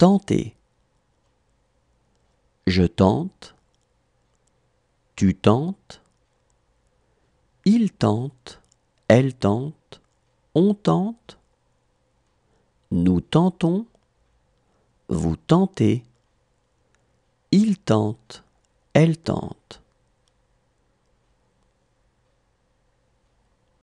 Tenter. Je tente. Tu tentes. Il tente. Elle tente. On tente. Nous tentons. Vous tentez. Il tente. Elle tente.